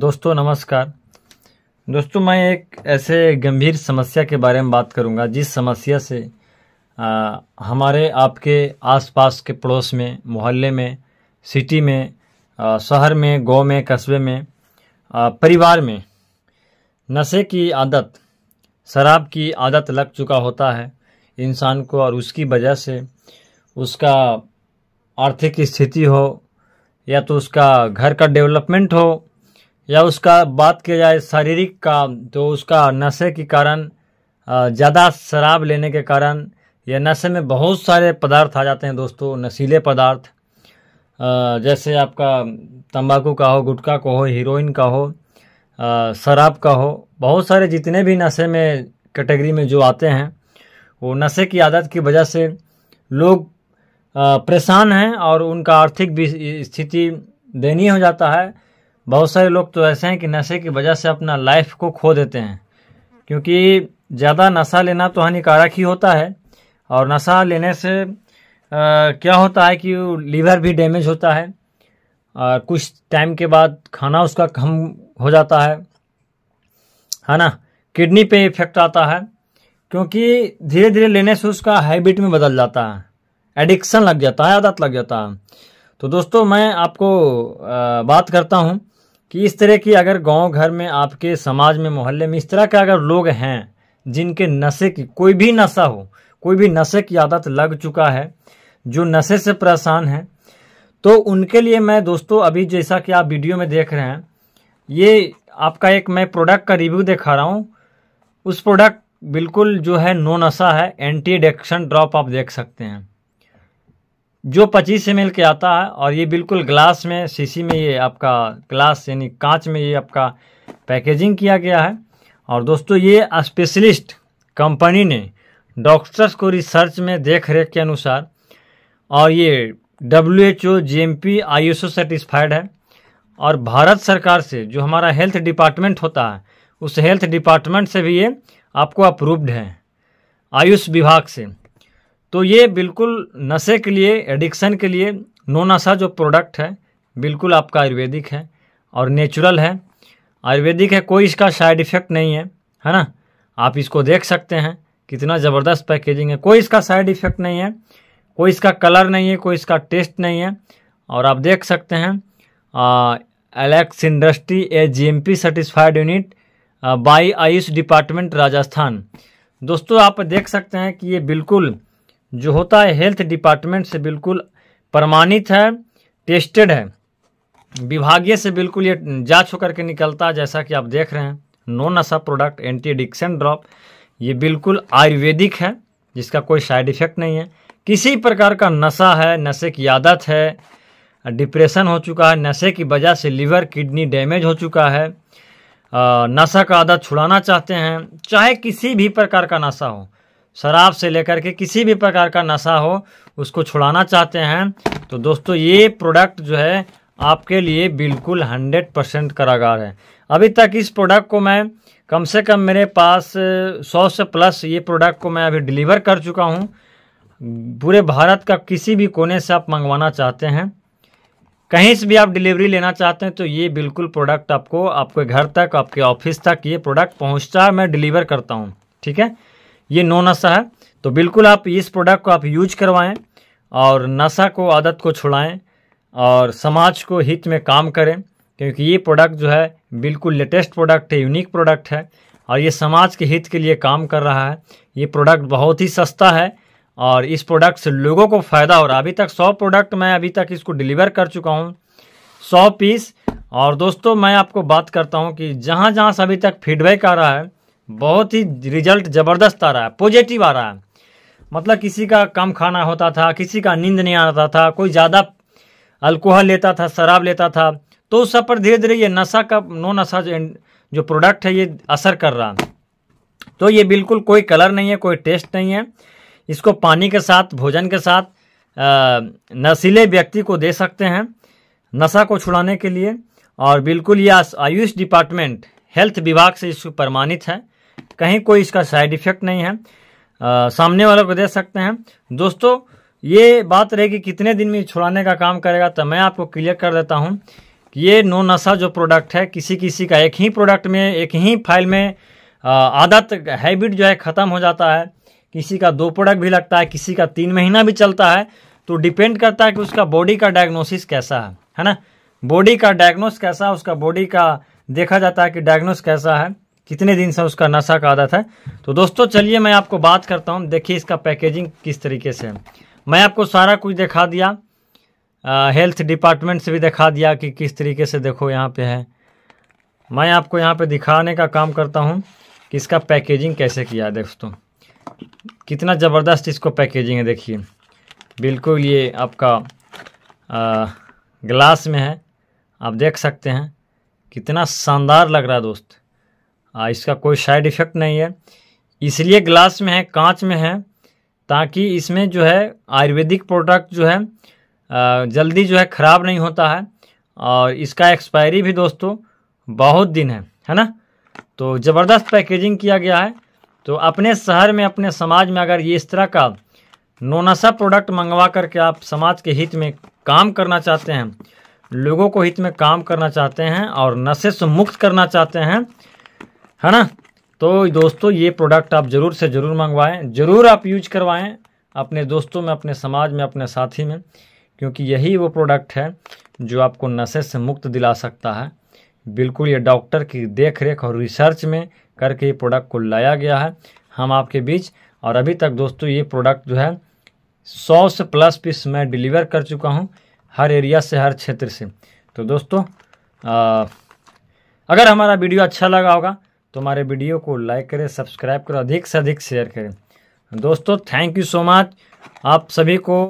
दोस्तों नमस्कार दोस्तों मैं एक ऐसे गंभीर समस्या के बारे में बात करूंगा जिस समस्या से आ, हमारे आपके आसपास के पड़ोस में मोहल्ले में सिटी में आ, शहर में गांव में कस्बे में आ, परिवार में नशे की आदत शराब की आदत लग चुका होता है इंसान को और उसकी वजह से उसका आर्थिक स्थिति हो या तो उसका घर का डेवलपमेंट हो या उसका बात किया जाए शारीरिक का तो उसका नशे के कारण ज़्यादा शराब लेने के कारण या नशे में बहुत सारे पदार्थ आ जाते हैं दोस्तों नशीले पदार्थ जैसे आपका तंबाकू का हो गुटखा का हो हीरोइन का हो शराब का हो बहुत सारे जितने भी नशे में कैटेगरी में जो आते हैं वो नशे की आदत की वजह से लोग परेशान हैं और उनका आर्थिक भी स्थिति दयनीय हो जाता है बहुत सारे लोग तो ऐसे हैं कि नशे की वजह से अपना लाइफ को खो देते हैं क्योंकि ज़्यादा नशा लेना तो हानिकारक ही होता है और नशा लेने से आ, क्या होता है कि लीवर भी डैमेज होता है और कुछ टाइम के बाद खाना उसका कम हो जाता है है ना किडनी पे इफेक्ट आता है क्योंकि धीरे धीरे लेने से उसका हैबिट में बदल जाता है एडिक्शन लग जाता है आदत लग जाता है तो दोस्तों मैं आपको आ, बात करता हूँ कि इस तरह की अगर गांव घर में आपके समाज में मोहल्ले में इस तरह के अगर लोग हैं जिनके नशे की कोई भी नशा हो कोई भी नशे की आदत लग चुका है जो नशे से परेशान है तो उनके लिए मैं दोस्तों अभी जैसा कि आप वीडियो में देख रहे हैं ये आपका एक मैं प्रोडक्ट का रिव्यू दिखा रहा हूँ उस प्रोडक्ट बिल्कुल जो है नो नशा है एंटी एडिक्शन ड्रॉप आप देख सकते हैं जो 25 एम के आता है और ये बिल्कुल ग्लास में शीशी में ये आपका ग्लास यानी कांच में ये आपका पैकेजिंग किया गया है और दोस्तों ये स्पेशलिस्ट कंपनी ने डॉक्टर्स को रिसर्च में देख रेख के अनुसार और ये W H O G M P I O certified है और भारत सरकार से जो हमारा हेल्थ डिपार्टमेंट होता है उस हेल्थ डिपार्टमेंट से भी ये आपको अप्रूव्ड है आयुष विभाग से तो ये बिल्कुल नशे के लिए एडिक्शन के लिए नो नशा जो प्रोडक्ट है बिल्कुल आपका आयुर्वेदिक है और नेचुरल है आयुर्वेदिक है कोई इसका साइड इफ़ेक्ट नहीं है है ना आप इसको देख सकते हैं कितना ज़बरदस्त पैकेजिंग है कोई इसका साइड इफ़ेक्ट नहीं है कोई इसका कलर नहीं है कोई इसका टेस्ट नहीं है और आप देख सकते हैं Alex industry A P certified unit by Ayush department Rajasthan दोस्तों आप देख सकते हैं कि ये बिल्कुल जो होता है हेल्थ डिपार्टमेंट से बिल्कुल प्रमाणित है टेस्टेड है विभागीय से बिल्कुल ये जांच होकर के निकलता है जैसा कि आप देख रहे हैं नो नशा प्रोडक्ट एंटी एडिक्शन ड्रॉप ये बिल्कुल आयुर्वेदिक है जिसका कोई साइड इफेक्ट नहीं है किसी प्रकार का नशा है नशे की आदत है डिप्रेशन हो चुका है नशे की वजह से लीवर किडनी डैमेज हो चुका है नशा का आदत छुड़ाना चाहते हैं चाहे किसी भी प्रकार का नशा हो शराब से लेकर के किसी भी प्रकार का नशा हो उसको छुड़ाना चाहते हैं तो दोस्तों ये प्रोडक्ट जो है आपके लिए बिल्कुल हंड्रेड परसेंट कारागार है अभी तक इस प्रोडक्ट को मैं कम से कम मेरे पास सौ से प्लस ये प्रोडक्ट को मैं अभी डिलीवर कर चुका हूँ पूरे भारत का किसी भी कोने से आप मंगवाना चाहते हैं कहीं से भी आप डिलीवरी लेना चाहते हैं तो ये बिल्कुल प्रोडक्ट आपको आपके घर तक आपके ऑफिस तक ये प्रोडक्ट पहुँचता मैं डिलीवर करता हूँ ठीक है ये नो नशा है तो बिल्कुल आप इस प्रोडक्ट को आप यूज करवाएं और नशा को आदत को छुड़ाएं और समाज को हित में काम करें क्योंकि ये प्रोडक्ट जो है बिल्कुल लेटेस्ट प्रोडक्ट है यूनिक प्रोडक्ट है और ये समाज के हित के लिए काम कर रहा है ये प्रोडक्ट बहुत ही सस्ता है और इस प्रोडक्ट से लोगों को फ़ायदा हो रहा है अभी तक सौ प्रोडक्ट मैं अभी तक इसको डिलीवर कर चुका हूँ सौ पीस और दोस्तों मैं आपको बात करता हूँ कि जहाँ जहाँ से अभी तक फीडबैक आ रहा है बहुत ही रिजल्ट ज़बरदस्त आ रहा है पॉजिटिव आ रहा है मतलब किसी का कम खाना होता था किसी का नींद नहीं आता था कोई ज़्यादा अल्कोहल लेता था शराब लेता था तो उस सब पर धीरे धीरे ये नशा का नो नशा जो जो प्रोडक्ट है ये असर कर रहा तो ये बिल्कुल कोई कलर नहीं है कोई टेस्ट नहीं है इसको पानी के साथ भोजन के साथ नशीले व्यक्ति को दे सकते हैं नशा को छुड़ाने के लिए और बिल्कुल ये आयुष डिपार्टमेंट हेल्थ विभाग से इसको प्रमाणित है कहीं कोई इसका साइड इफेक्ट नहीं है आ, सामने वालों को दे सकते हैं दोस्तों ये बात रहेगी कि कितने दिन में छुड़ाने का काम करेगा तो मैं आपको क्लियर कर देता हूँ ये नो नशा जो प्रोडक्ट है किसी किसी का एक ही प्रोडक्ट में एक ही फाइल में आदत हैबिट जो है ख़त्म हो जाता है किसी का दो प्रोडक्ट भी लगता है किसी का तीन महीना भी चलता है तो डिपेंड करता है कि उसका बॉडी का डायग्नोसिस कैसा है है ना बॉडी का डायग्नोस कैसा है उसका बॉडी का देखा जाता है कि डायग्नोस कैसा है कितने दिन से उसका नशा का आदत है तो दोस्तों चलिए मैं आपको बात करता हूँ देखिए इसका पैकेजिंग किस तरीके से है मैं आपको सारा कुछ दिखा दिया आ, हेल्थ डिपार्टमेंट से भी दिखा दिया कि किस तरीके से देखो यहाँ पे है मैं आपको यहाँ पे दिखाने का काम करता हूँ कि इसका पैकेजिंग कैसे किया है दोस्तों कितना ज़बरदस्त इसको पैकेजिंग है देखिए बिल्कुल ये आपका आ, ग्लास में है आप देख सकते हैं कितना शानदार लग रहा है दोस्त आ, इसका कोई साइड इफ़ेक्ट नहीं है इसलिए ग्लास में है कांच में है ताकि इसमें जो है आयुर्वेदिक प्रोडक्ट जो है जल्दी जो है ख़राब नहीं होता है और इसका एक्सपायरी भी दोस्तों बहुत दिन है है ना तो ज़बरदस्त पैकेजिंग किया गया है तो अपने शहर में अपने समाज में अगर ये इस तरह का नोनासा प्रोडक्ट मंगवा करके आप समाज के हित में काम करना चाहते हैं लोगों को हित में काम करना चाहते हैं और नशे से मुक्त करना चाहते हैं है ना तो दोस्तों ये प्रोडक्ट आप ज़रूर से ज़रूर मंगवाएं ज़रूर आप यूज करवाएं अपने दोस्तों में अपने समाज में अपने साथी में क्योंकि यही वो प्रोडक्ट है जो आपको नशे से मुक्त दिला सकता है बिल्कुल ये डॉक्टर की देख रेख और रिसर्च में करके ये प्रोडक्ट को लाया गया है हम आपके बीच और अभी तक दोस्तों ये प्रोडक्ट जो है सौ से प्लस पीस मैं डिलीवर कर चुका हूँ हर एरिया से हर क्षेत्र से तो दोस्तों आ, अगर हमारा वीडियो अच्छा लगा होगा तो हमारे वीडियो को लाइक करें सब्सक्राइब करें अधिक से अधिक शेयर करें दोस्तों थैंक यू सो मच आप सभी को